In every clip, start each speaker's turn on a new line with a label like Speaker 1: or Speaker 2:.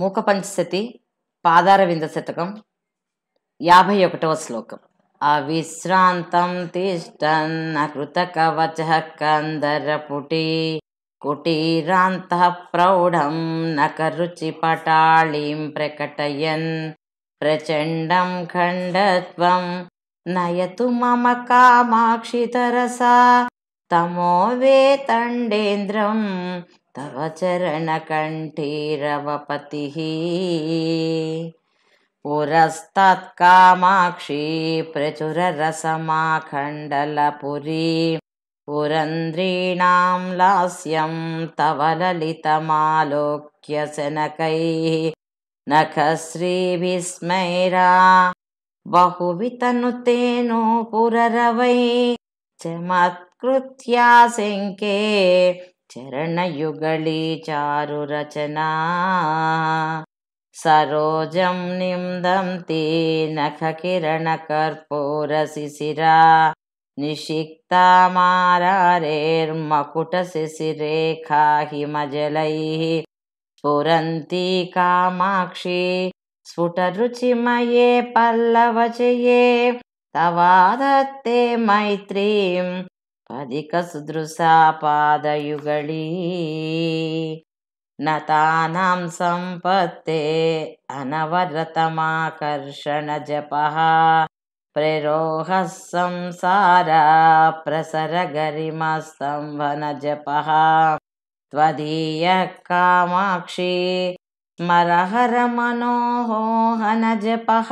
Speaker 1: మూకపంచసతి పాదారవింద శతకం యాభై ఒకటవ శ్లోకం అవిశ్రాంతం తిష్టన్న కృతకవచ కందరపుటి కుటీరాంత ప్రౌఢం నకరుచి పటాళీం ప్రకటయన్ ప్రచండం ఖండత్వం నయతు మమ కామాక్షితరస తమో వేతండేంద్రం तव चरणकण्ठीरवपतिः पुरस्तत्कामाक्षी प्रचुररसमाखण्डलपुरी पुरन्द्रीणां लास्यं तव ललितमालोक्यशनकैः नखश्रीभिस्मैरा पुररवै चमत्कृत्या शङ्के चारुरचना सरोजं ते नखकिरणकर्पूरशिशिरा निषिक्ता मारारेर्मकुटशिशिरेखाहि स्फुरन्ती कामाक्षी स्फुटरुचिमये पल्लवचये तवादत्ते मैत्रीम् अधिकसुदृशापादयुगली नतानां सम्पत्ते अनवरतमाकर्षणजपः प्ररोहः संसार प्रसरगरिमस्तम्भनजपः त्वदीयः कामाक्षी स्मरहरमनोहोहनजपः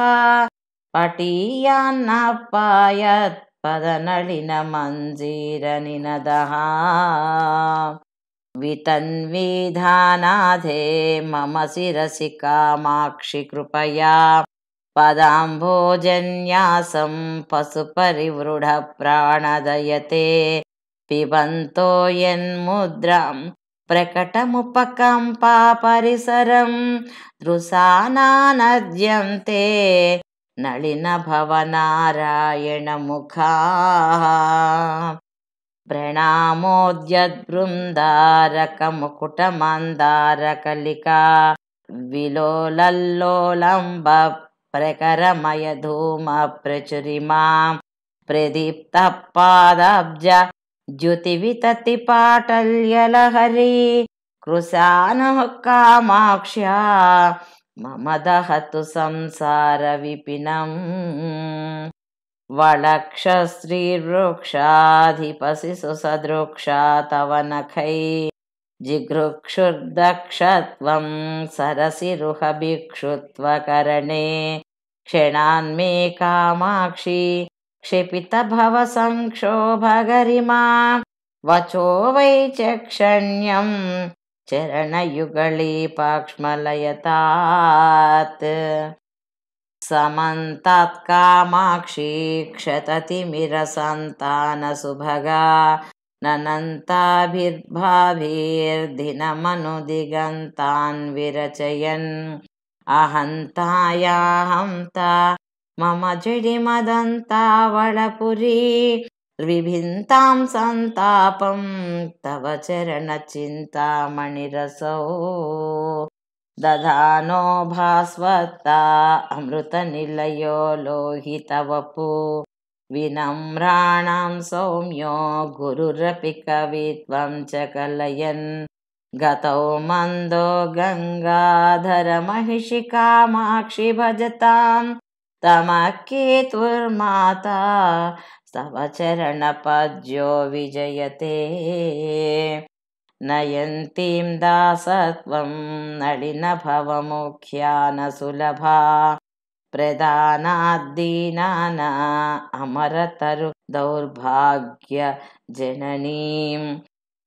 Speaker 1: पटीयान्नपायत् पदनलिनमञ्जीरनि वितन्विधानाधे मम शिरसि कामाक्षि कृपया पदां भोजन्यासं पिबन्तो यन्मुद्रां प्रकटमुपकम्पापरिसरं रुषानानद्यन्ते नलिनभवनारायणमुखाः प्रणामोद्यद्बृन्दारकमुकुटमन्दारकलिका विलोलल्लोलम्ब प्रकरमयधूमप्रचुरिमा प्रदीप्तः पादाब्ज द्युतिविततिपाटल्यलहरी कृशानुः कामाक्ष्या मम संसारविपिनम् तु संसारविपिनं सुसदृक्षा तव नखै सरसिरुहभिक्षुत्वकरणे क्षणान्मे कामाक्षि क्षिपित वचो वै च क्षण्यम् समन्तात् कामाक्षी क्षततिमिरसन्तानसुभगा ननन्ताभिर्भाभिर्दिनमनुदिगन्तान् विरचयन् अहन्तायाहन्ता हन्ता मम जिडिमदन्तावळपुरी त्रिभिन्तां सन्तापं तव चरणचिन्तामणिरसौ दधानो भास्वता अमृतनिलयो लोहि विनम्राणां सौम्यो गुरुरपि कवित्वं च कलयन् गतौ मन्दो कामाक्षि भजतां तमकेतुर्माता स्तवचरणपद्यो विजयते नयन्तीं दासत्वं नळिनभवमुख्या न सुलभा प्रदानादीनाना अमरतरुदौर्भाग्यजननीं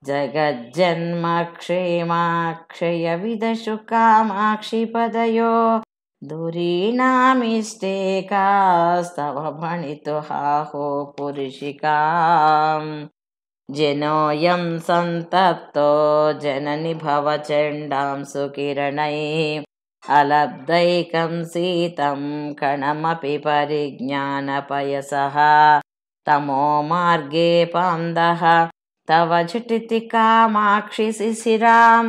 Speaker 1: जगज्जन्मक्षेमाक्षयविदशुकामाक्षिपदयो दुरीणामिष्टेकास्तव भणितु पुरुषिकां जनोऽयं सन्तप्तो जननि भव चण्डां सुकिरणैः अलब्धैकं सीतं कणमपि परिज्ञानपयसः मार्गे पान्दः तव झटितिकामाक्षिशिशिरां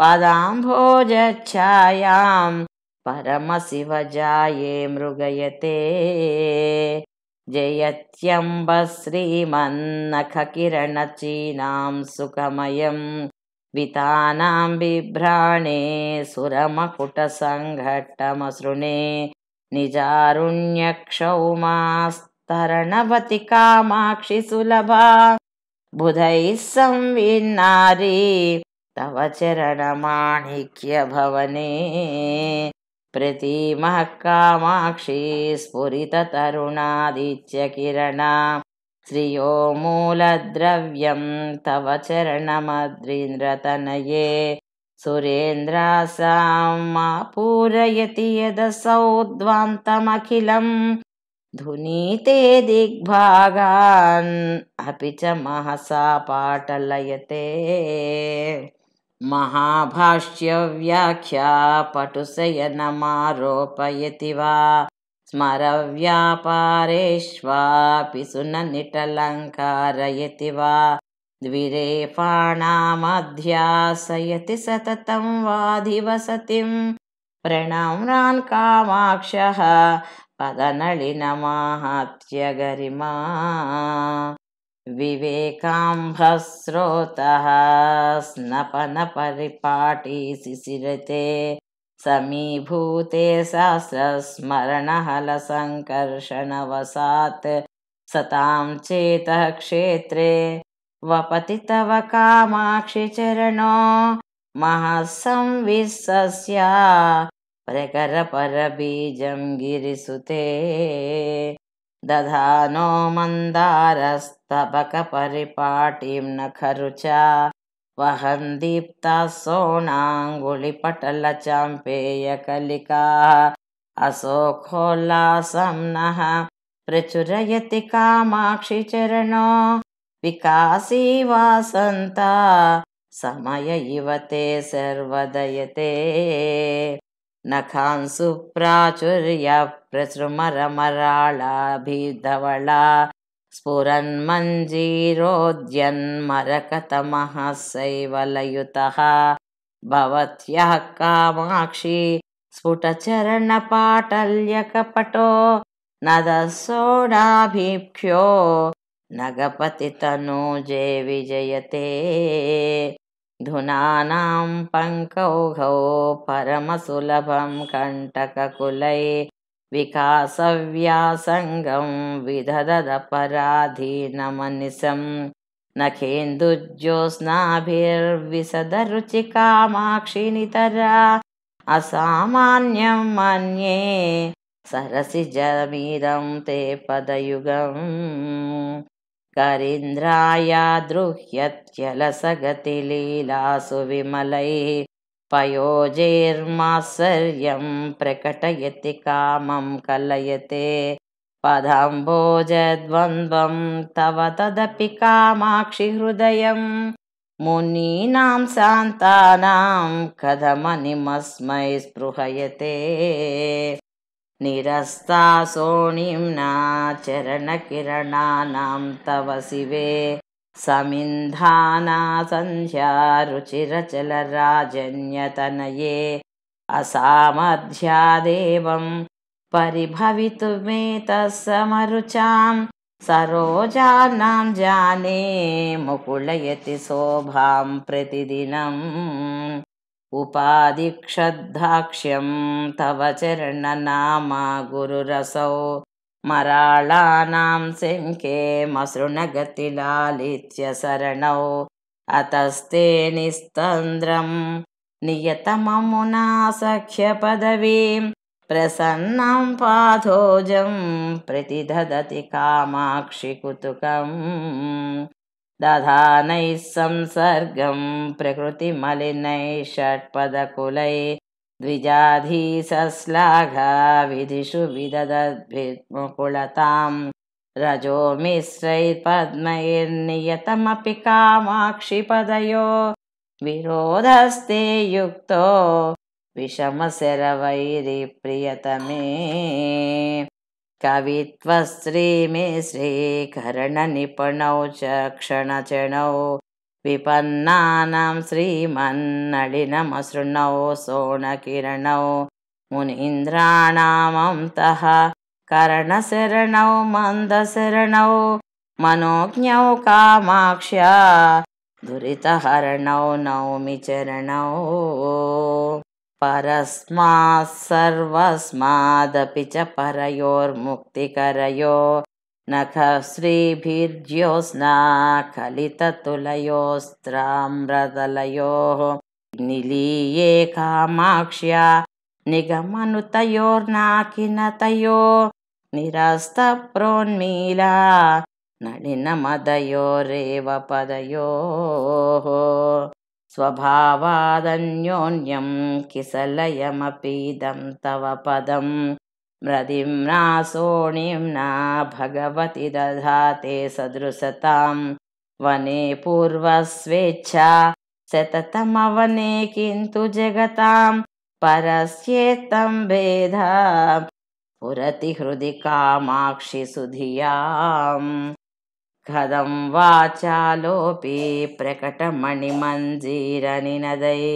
Speaker 1: पदाम्भोजायाम् परमशिवजाये मृगयते श्रीमन्नखकिरणचीनां सुखमयं वितानां बिभ्राणे निजारुण्यक्षौमास्तरणवति कामाक्षि सुलभा बुधैः संविन्नारी तव चरणमाणिक्यभवने प्रतीमः स्फुरिततरुणादित्यकिरणा श्रियो मूलद्रव्यं तव चरणमद्रीन्द्रतनये सुरेन्द्रासां मा पूरयति यदसौ द्वान्तमखिलं धुनीते दिग्भागान् अपि च महसा पाटलयते महाभाष्यव्याख्यापटुशयनमारोपयति वा स्मरव्यापारेष्वापि सुननिटलङ्कारयति वा द्विरेफाणामध्यासयति सततं वाधिवसतिं प्रणम्रान् कामाक्षः पदनळिनमाहत्यगरिमा विवेकाम्भस्रोतः स्नपनपरिपाटीशिचिरते समीभूते सहस्रस्मरणहलसङ्कर्षणवशात् सतां चेतः क्षेत्रे वपति तव कामाक्षि चरणो प्रकरपरबीजं गिरिसुते दधानो मन्दारस्तबकपरिपाटीं न खरु च वहन्दीप्ता सोणाङ्गुलिपटलचाम्पेयकलिकाः असोखोल्लासं नः प्रचुरयति कामाक्षिचरणो विकासीवासन्ता समय इव ते सर्वदयते प्रसृमरमराळाभिधवळा स्फुरन्मञ्जीरोद्यन्मरकतमः सैवलयुतः भवत्यः कामाक्षी स्फुटचरणपाटल्यकपटो नदसोडाभिख्यो नगपतितनुजे विजयते धुनानां पङ्कौघौ परमसुलभं कण्टककुलै विकासव्यासङ्गं विदधदपराधीनमनिशं नखेन्दुज्योत्स्नाभिर्विशदरुचिकामाक्षि नितरा असामान्यं मन्ये सरसिजमीदं ते पदयुगम् करीन्द्राया दृह्यत्यलसगतिलीलासु विमलैः पयोजैर्माश्चर्यं प्रकटयति कामं कलयते पदं भोज तव तदपि कामाक्षि हृदयं मुनीनां सान्तानां कथमनिमस्मै स्पृहयते निरस्तासोणीं ना चरणकिरणानां तव शिवे समिन्धाना सन्ध्यारुचिरचलराजन्यतनये असामध्यादेवं परिभवितुमेतस्समरुचां सरोजानां जाने मुकुलयति शोभां प्रतिदिनम् उपाधिक्षद्धाक्ष्यं तव चरणनाम गुरुरसौ मराळानां शङ्खे मसृणगतिलालित्यशरणौ अतस्ते निस्तन्द्रं सख्यपदवीं प्रसन्नं पाधोजं प्रतिदधति कामाक्षि दधानैः संसर्गं प्रकृतिमलिनैः द्विजाधीशश्लाघाविधिषु विदधकुलतां रजो मिश्रैर्पद्मैर्नियतमपि कामाक्षिपदयो विरोधस्ते युक्तो विषमशरवैरिप्रियतमे कवित्वश्री मे श्रीकरणनिपणौ च क्षणचणौ विपन्नानां श्रीमन्नडिनमशृणौ सोणकिरणौ मुनिन्द्राणामन्तः करणशरणौ मन्दशरणौ मनोज्ञौ कामाक्ष्या दुरितहरणौ नौमि चरणौ सर्वस्मादपि च परयोर्मुक्तिकरयो नखश्रीभिर्योस्ना कलिततुलयोस्त्राम्रदलयोः कामाक्ष्या निगमनुतयोर्नाकिनतयो निरस्तप्रोन्मीला नलिनमदयोरेव पदयोः स्वभावादन्योन्यं किसलयमपीदं तव पदं मृदिम्ना सोणिं न भगवति दधाते सदृशतां वने पूर्वस्वेच्छा सततमवने किन्तु जगतां परस्येत्तं भेधा हृदि कामाक्षि सुधियाम् कथं वाचालोऽपि प्रकटमणिमञ्जीरनिनदये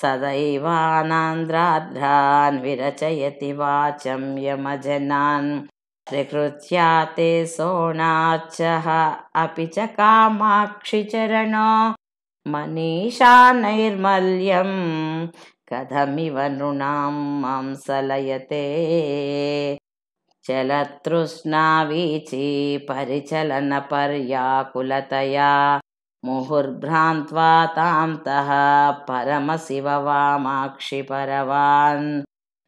Speaker 1: सदैवानान्द्राद्रान् विरचयति वाचं यमजनान् प्रकृत्या ते सोणाचः अपि च कामाक्षिचरण मनीषानैर्मल्यं कथमिव नृणां मांसलयते सलयते चलतृष्णावीचि परिचलनपर्याकुलतया मुहुर्भ्रान्त्वा तः परमशिव वामाक्षि परवान्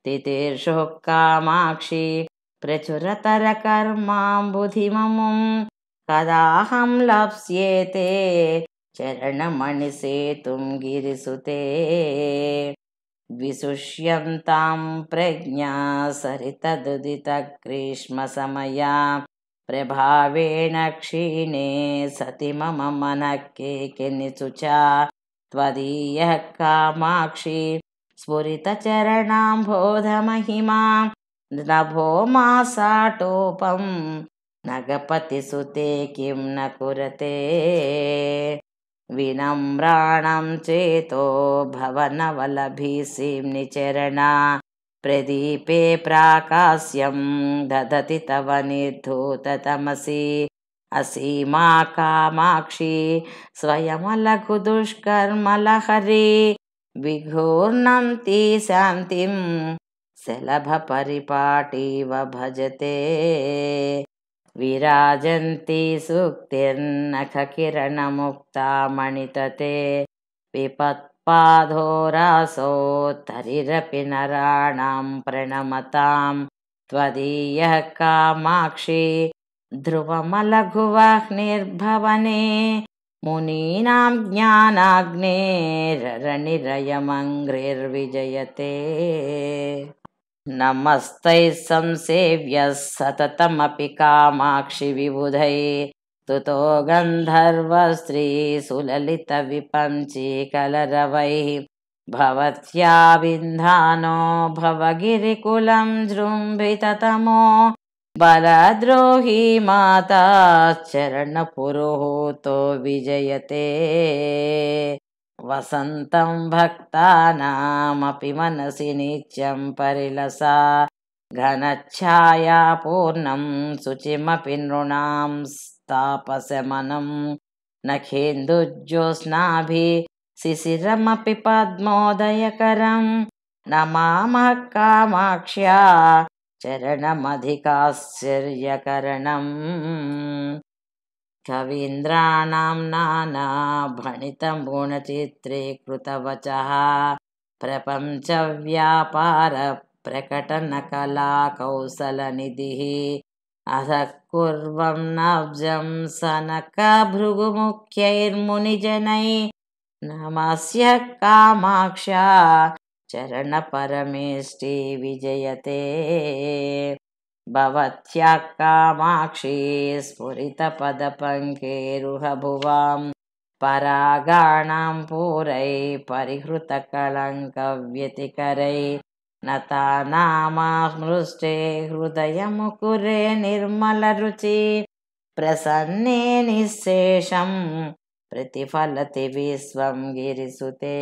Speaker 1: तिथिर्षुः कामाक्षि प्रचुरतरकर्माम्बुधिममुं कदाहं लप्स्येते चरणमणिसेतुं गिरिसुते विसुष्यन्तां प्रज्ञा सरितदुदितग्रीष्मसमया प्रभावेण क्षीणे सति मम मनः केकि निशुचा त्वदीयः कामाक्षि स्फुरितचरणाम्बोधमहिमां नभो नगपतिसुते किं न कुरते विनम्राणं चेतो भवनवलभीसिम्निचरणा प्रदीपे प्राकाश्यं दधति तव निर्धूततमसि असीमा कामाक्षी स्वयमलघु विघूर्णन्ति शान्तिं शलभपरिपाटीव भजते विराजन्ति सूक्तिर्नखकिरणमुक्ता मणितते रासोत्तरिरपि नराणां प्रणमतां त्वदीयः कामाक्षी ध्रुवमलघुवह्निर्भवने मुनीनां ज्ञानाग्नेररणिरयमङ्घ्रिर्विजयते नमस्तैः संसेव्यः सततमपि कामाक्षि विबुधै तुतो गन्धर्वस्त्री सुललितविपञ्चीकलरवैः भवत्या विन्धानो भवगिरिकुलं जृम्भिततमो बलद्रोही माता विजयते वसन्तं भक्तानामपि मनसि नित्यं परिलसा घनच्छाया पूर्णं शुचिमपि नृणां स्तापशमनं न खेन्दुज्योत्स्नाभि शिशिरमपि पद्मोदयकरं न मामः कामाक्ष्या चरणमधिकाश्चर्यकरणम् कवीन्द्राणां नानाभणितं गुणचित्रे कृतवचः प्रपञ्चव्यापारप्रकटनकला कौशलनिधिः अधः कुर्वं नब्जं नमस्य कामाक्षा चरणपरमेष्टि विजयते भवत्याकामाक्षि स्फुरितपदपङ्केरुहभुवां परागाणां पूरै नामा नता हृदयं हृदयमुकुरे निर्मलरुचि प्रसन्ने निःशेषं प्रतिफलति विश्वं गिरिसुते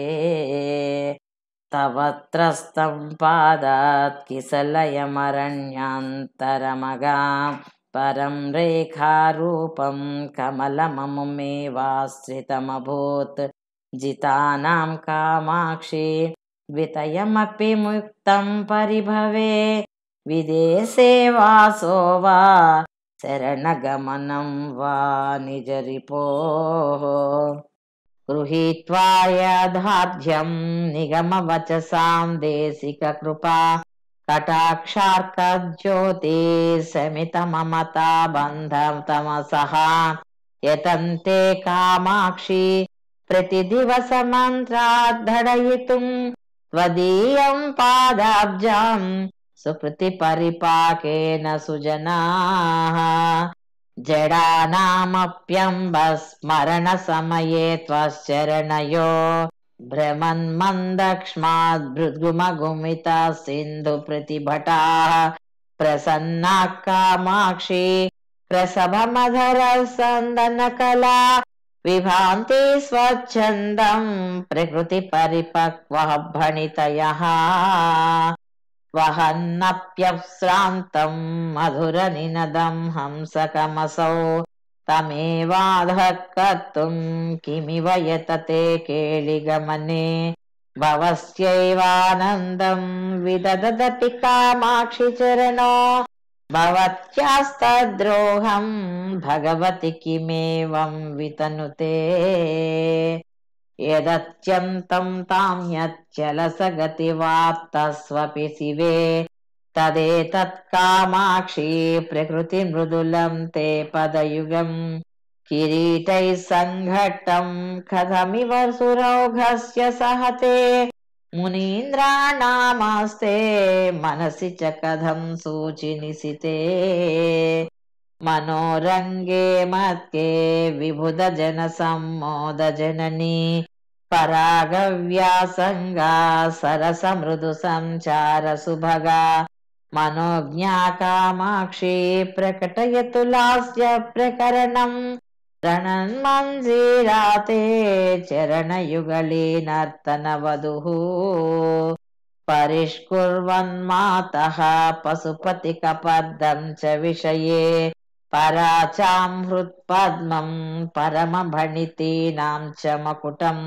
Speaker 1: तवत्रस्तं पादात् किसलयमरण्यान्तरमगां परं रेखारूपं कमलममुमेवाश्रितमभूत् जितानां कामाक्षि द्वितयमपि मुक्तं परिभवे विदेशे वासो वा शरणगमनं वा निजरिपोः गृहीत्वा यधाढ्यम् निगमवचसाम् देसिक कृपा कटाक्षार्क ज्योतिषमितममता तमसः यतन्ते कामाक्षि प्रतिदिवसमन्त्राद्धडयितुम् त्वदीयम् पादाब्जाम् सुकृतिपरिपाकेन सुजनाः जडानामप्यम्बस्मरण समये त्वश्चरणयो भ्रमन् मन्दक्ष्माद् भृद्गुम गुमिताः प्रसन्ना कामाक्षी विभान्ति स्वच्छन्दम् प्रकृतिपरिपक्वः भणितयः वहन्नप्यश्रान्तम् मधुरनिनदम् हंसकमसौ तमेवाधः कर्तुम् किमिव यतते केलिगमने भवस्यैवानन्दम् चरणो भवत्यास्तद्रोहम् भगवति किमेवम् वितनुते यदत्यन्तम् ताम् यच्चलस गतिवाप्तस्वपि शिवे तदेतत्कामाक्षी कामाक्षि प्रकृतिर्मदुलम् ते पदयुगम् किरीटैः सङ्घट्टम् कथमिव सुरौघस्य सहते मुनीन्द्राणामास्ते मनसि च कथम् सूचिनिसिते मनोरङ्गे मध्ये विबुधजनसम्मोदजननी परागव्यासङ्गा सङ्गा सरसमृदु सञ्चार सुभगा मनोज्ञा कामाक्षी प्रकटयतुलास्य प्रकरणम् रणन्मञ्जीराते चरणयुगली नर्तन परिष्कुर्वन् मातः च विषये परा चामहृत्पद्मम् परमभणितेनाम् च मकुटम्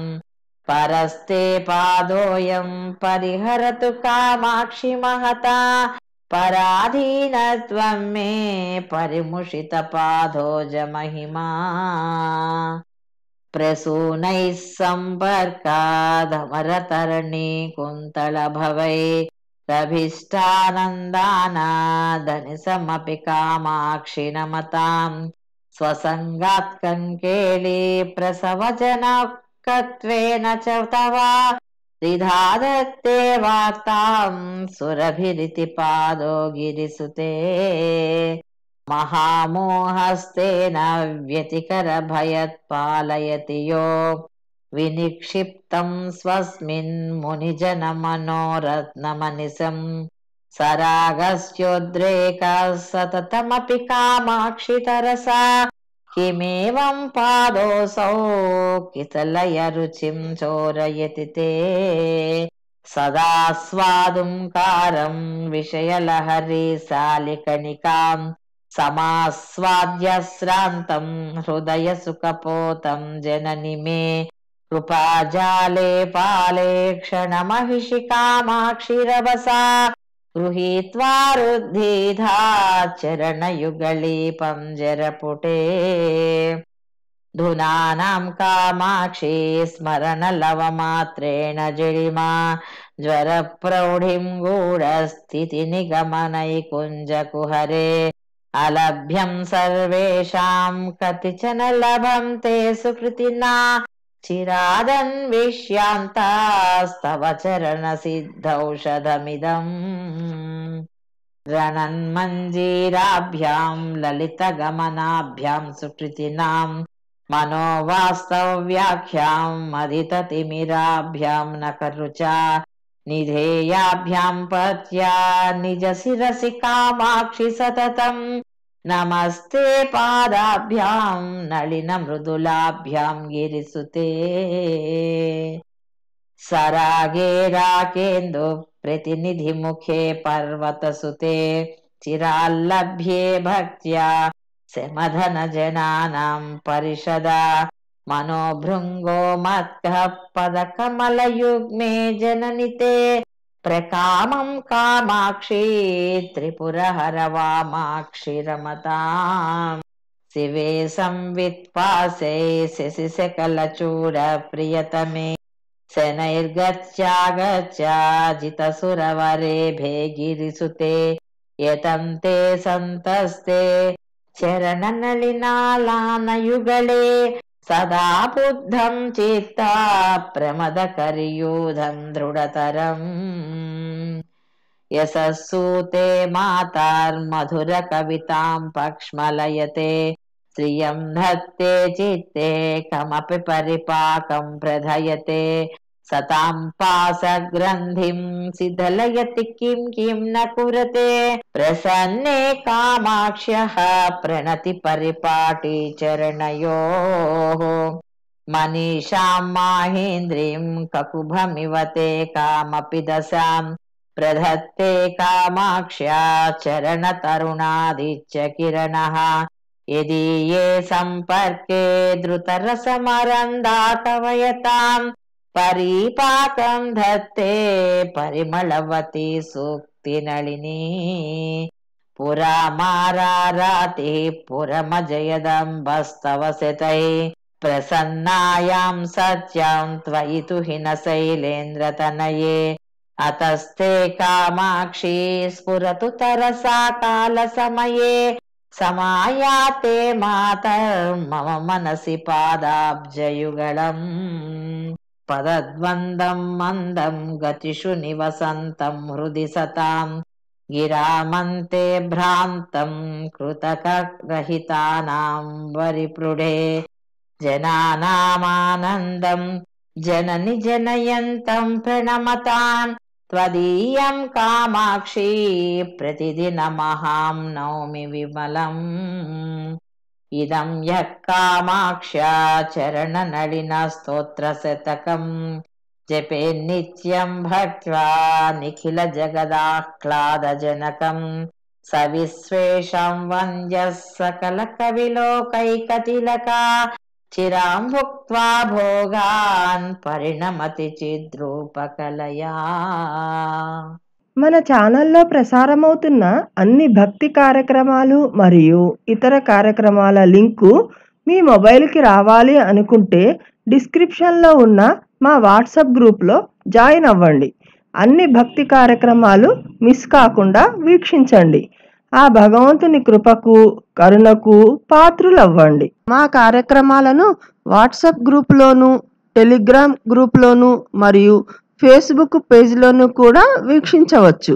Speaker 1: परस्ते पादोऽयम् परिहरतु कामाक्षि महता पराधीनत्वं मे परिमुषित पादोजमहिमा प्रसूनैः सम्पर्काधमरतरणे कुन्तलभवै स्वसङ्गात् कङ्केले प्रसवजनकत्वेन च तव त्रिधा दत्ते वार्ताम् सुरभिरिति पादो गिरिसुते महामोहस्तेन व्यतिकरभयत् पालयति यो विनिक्षिप्तं स्वस्मिन्मुनिजनमनोरत्नमनिशं सरागस्योद्रेकः सततमपि कामाक्षितरसा किमेवं पादोऽसौ कितलयरुचिं चोरयति ते सदा स्वादुङ्कारं विषयलहरी सालिकणिकाम् समास्वाद्यश्रान्तं हृदयसुखपोतं जननि मे कृपाजाले पाले क्षणमहिषिकामाक्षि रबसा गृहीत्वा रुद्धिधा जरपुटे धुनानाम् कामाक्षि स्मरणलवमात्रेण लवमात्रेण ज्वरप्रौढिम् गूढस्थितिनिगमनैकुञ्जकुहरे अलभ्यम् सर्वेषाम् कतिचन लभन्ते सुकृतिना चिरादन्वेष्यान्तास्तव चरणसिद्धौषधमिदम् रणन्मञ्जीराभ्याम् ललितगमनाभ्याम् सुकृतिनाम् मनोवास्तव्याख्याम् मदिततिमिराभ्याम् न करुचा निधेयाभ्याम् पत्या कामाक्षि सततम् नमस्ते पादाभ्यां नलिनमृदुलाभ्यां गिरिसुते सरागे राकेन्दु प्रतिनिधिमुखे पर्वतसुते चिराल्लभ्ये भक्त्या शमधनजनानां परिषदा मनो मत्कः पदकमलयुग्मे जननिते प्रकामं कामाक्षी त्रिपुरहर रमताम् शिवे संवित्पासे शशिशकलचूडप्रियतमे शनैर्गत्यागच्च जितसुरवरे भे गिरिसुते संतस्ते सन्तस्ते सदा बुद्धं चित्ता प्रमदकर्युधं दृढतरम् यशसूते मातार्मधुरकवितां पक्ष्मलयते श्रियं धत्ते चित्ते कमपि परिपाकं प्रधयते सताम् पासग्रन्थिम् सिधलयति किम् किम् न कुरुते प्रसन्ने कामाक्ष्यः प्रणति परिपाटी चरणयोः मनीषाम् माहेन्द्रिम् ककुभमिव ते कामपि दशाम् प्रधत्ते कामाक्ष्या चरणतरुणादिच्च किरणः यदि ये सम्पर्के द्रुतरसमरम् परिपाकं धत्ते परिमलवति सूक्तिनळिनी पुरा माराराति पुरमजयदम्बस्तव प्रसन्नायाम प्रसन्नायां सत्यां तु हि न शैलेन्द्रतनये अतस्ते कामाक्षि स्फुरतु कालसमये समायाते मातर् मम मनसि पादाब्जयुगलम् पदद्वन्दम् मन्दं गतिषु निवसन्तं हृदि सताम् गिरामन्ते भ्रान्तम् कृतकग्रहितानां वरिपृढे जनानामानन्दम् जननि जनयन्तम् प्रणमताम् त्वदीयम् कामाक्षी प्रतिदिनमहां नौमि विमलम् ఇదం యః స్తోత్ర శతకం జపే నిత్యం భక్వా నిఖిల జగదాహ్లాదజనకం సవిశ్వేషం వంద్య సకల కవిలోకైకతిలకా చిరాం భుక్త్వా భోగాన్ పరిణమతి చిద్రూపకలయా మన ఛానల్లో ప్రసారమవుతున్న అన్ని భక్తి కార్యక్రమాలు మరియు ఇతర కార్యక్రమాల లింకు మీ మొబైల్కి రావాలి అనుకుంటే డిస్క్రిప్షన్లో ఉన్న మా వాట్సాప్ గ్రూప్లో జాయిన్ అవ్వండి అన్ని భక్తి కార్యక్రమాలు మిస్ కాకుండా వీక్షించండి ఆ భగవంతుని కృపకు కరుణకు పాత్రులవ్వండి మా కార్యక్రమాలను వాట్సాప్ గ్రూప్లోను టెలిగ్రామ్ గ్రూప్లోను మరియు ఫేస్బుక్ పేజ్లోనూ కూడా వీక్షించవచ్చు